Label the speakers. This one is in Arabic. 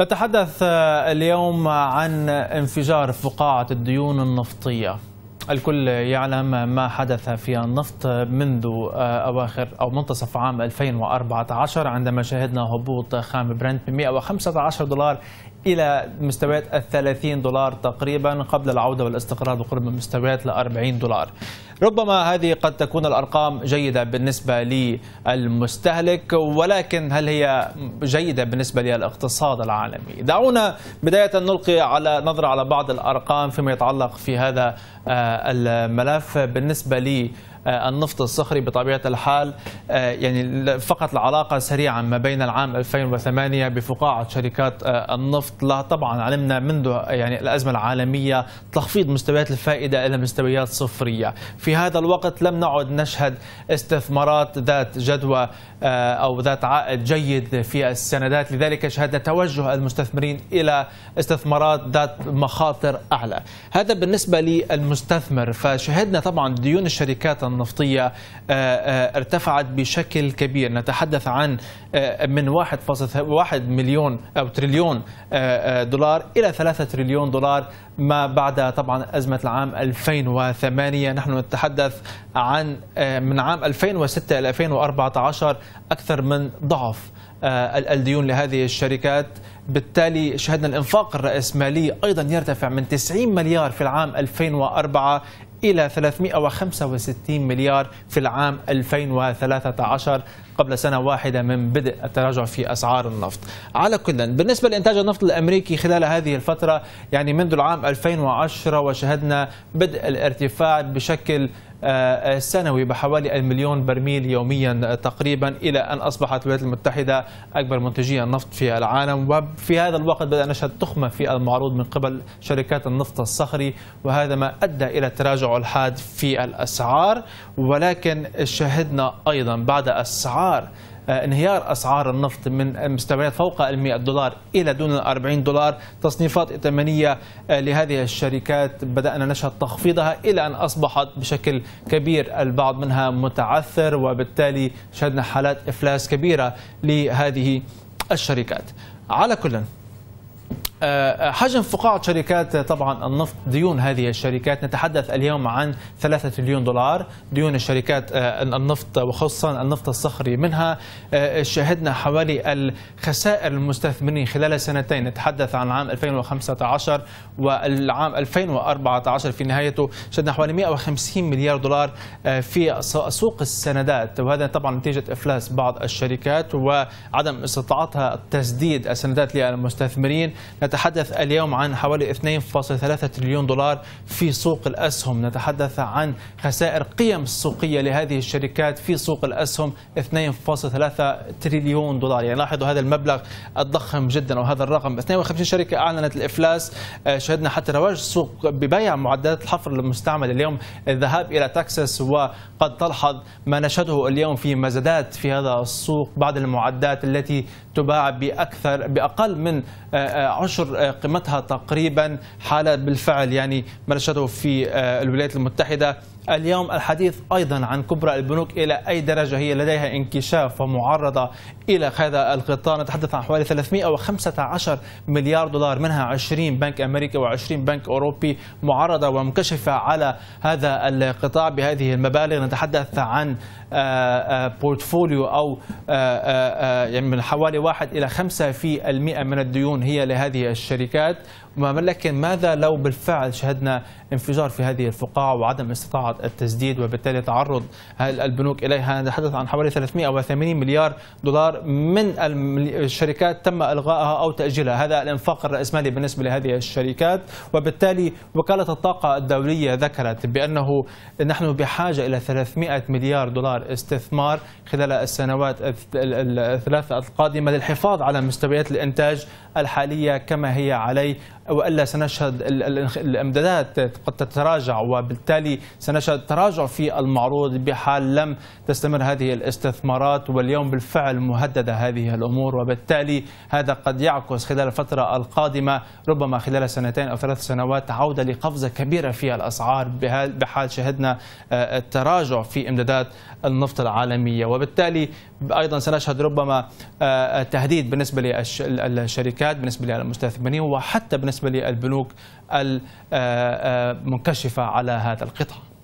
Speaker 1: نتحدث آه، اليوم عن انفجار فقاعة الديون النفطية الكل يعلم ما حدث في النفط منذ آه، أواخر أو منتصف عام 2014 عندما شاهدنا هبوط خام برنت من 115 دولار إلى مستويات ال 30 دولار تقريبا قبل العودة والاستقرار بقرب من مستويات ال 40 دولار ربما هذه قد تكون الأرقام جيدة بالنسبة للمستهلك ولكن هل هي جيدة بالنسبة للاقتصاد العالمي دعونا بداية نلقي على نظرة على بعض الأرقام فيما يتعلق في هذا آه، الملف بالنسبة لي آه، النفط الصخري بطبيعة الحال آه، يعني فقط العلاقة سريعا ما بين العام 2008 بفقاعة شركات آه، النفط لا طبعا علمنا منذ يعني الأزمة العالمية تخفيض مستويات الفائدة إلى مستويات صفرية في هذا الوقت لم نعد نشهد استثمارات ذات جدوى أو ذات عائد جيد في السندات لذلك شهدنا توجه المستثمرين إلى استثمارات ذات مخاطر أعلى هذا بالنسبة للمستثمر فشهدنا طبعا ديون الشركات النفطية آه، آه، ارتفعت بشكل كبير نتحدث عن آه، من 1.1 مليون أو تريليون دولار إلى 3 تريليون دولار ما بعد طبعا أزمة العام 2008 نحن نتحدث عن من عام 2006 إلى 2014 أكثر من ضعف الديون لهذه الشركات بالتالي شهدنا الانفاق الرأسمالي أيضا يرتفع من 90 مليار في العام 2004 إلى 365 مليار في العام 2013 قبل سنة واحدة من بدء التراجع في أسعار النفط على كل بالنسبة لإنتاج النفط الأمريكي خلال هذه الفترة يعني منذ العام 2010 وشهدنا بدء الارتفاع بشكل آه، آه، سنوي بحوالي المليون برميل يوميا آه، تقريبا إلى أن أصبحت الولايات المتحدة أكبر منتجي النفط في العالم وفي هذا الوقت بدأ نشهد تخمة في المعروض من قبل شركات النفط الصخري وهذا ما أدى إلى التراجع الحاد في الأسعار ولكن شهدنا أيضا بعد أسعار آه، انهيار أسعار النفط من مستويات فوق ال دولار إلى دون ال 40 دولار تصنيفات ائتمانية آه، لهذه الشركات بدأنا نشهد تخفيضها إلى أن أصبحت بشكل كبير البعض منها متعثر وبالتالي شهدنا حالات إفلاس كبيرة لهذه الشركات على كل آه، آه، حجم فقاعة شركات آه، طبعا النفط ديون هذه الشركات نتحدث اليوم عن 3 تريليون دولار ديون الشركات النفط وخصوصا النفط الصخري منها شهدنا حوالي الخسائر المستثمرين خلال سنتين نتحدث عن عام 2015 والعام 2014 في نهايته شهدنا حوالي 150 مليار دولار في سوق السندات وهذا طبعا نتيجة إفلاس بعض الشركات وعدم استطاعتها تسديد السندات للمستثمرين نتحدث اليوم عن حوالي 2.3 تريليون دولار في سوق الأسهم نتحدث عن خسائر قيم السوقية لهذه الشركات في سوق الأسهم 2.3 تريليون دولار يعني لاحظوا هذا المبلغ الضخم جدا وهذا الرقم 52 شركة أعلنت الإفلاس آه، شهدنا حتى رواج السوق ببيع معدات الحفر المستعمل اليوم الذهاب إلى تكساس وقد تلحظ ما نشهده اليوم في مزادات في هذا السوق بعض المعدات التي تباع باكثر باقل من آه، آه، عشر آه، قيمتها تقريبا حاله بالفعل يعني مرشده في الولايات المتحده اليوم الحديث أيضا عن كبرى البنوك إلى أي درجة هي لديها انكشاف ومعرضة إلى هذا القطاع نتحدث عن حوالي 315 مليار دولار منها 20 بنك أمريكي و20 بنك أوروبي معرضة ومنكشفة على هذا القطاع بهذه المبالغ نتحدث عن آه، آه، بورتفوليو أو آه، يعني من حوالي 1 إلى 5% من الديون هي لهذه الشركات لكن ماذا لو بالفعل شهدنا انفجار في هذه الفقاعة وعدم استطاعة بعض التسديد وبالتالي تعرض البنوك اليها نتحدث عن حوالي 380 مليار دولار من الشركات تم الغائها او تاجيلها هذا الانفاق الراسمالي بالنسبه لهذه الشركات وبالتالي وكاله الطاقه الدوليه ذكرت بانه نحن بحاجه الى 300 مليار دولار استثمار خلال السنوات الثلاثه القادمه للحفاظ على مستويات الانتاج الحاليه كما هي عليه والا سنشهد الامدادات قد تتراجع وبالتالي سنشهد تراجع في المعروض بحال لم تستمر هذه الاستثمارات واليوم بالفعل مهدده هذه الامور وبالتالي هذا قد يعكس خلال الفتره القادمه ربما خلال سنتين او ثلاث سنوات عوده لقفزه كبيره في الاسعار بحال شهدنا آه، التراجع في امدادات النفط العالميه وبالتالي ايضا سنشهد ربما آه، تهديد بالنسبه للشركات بالنسبه للمستثمرين وحتى بالنسبه بالنسبة للبنوك المنكشفة آه، آه، على هذا القطاع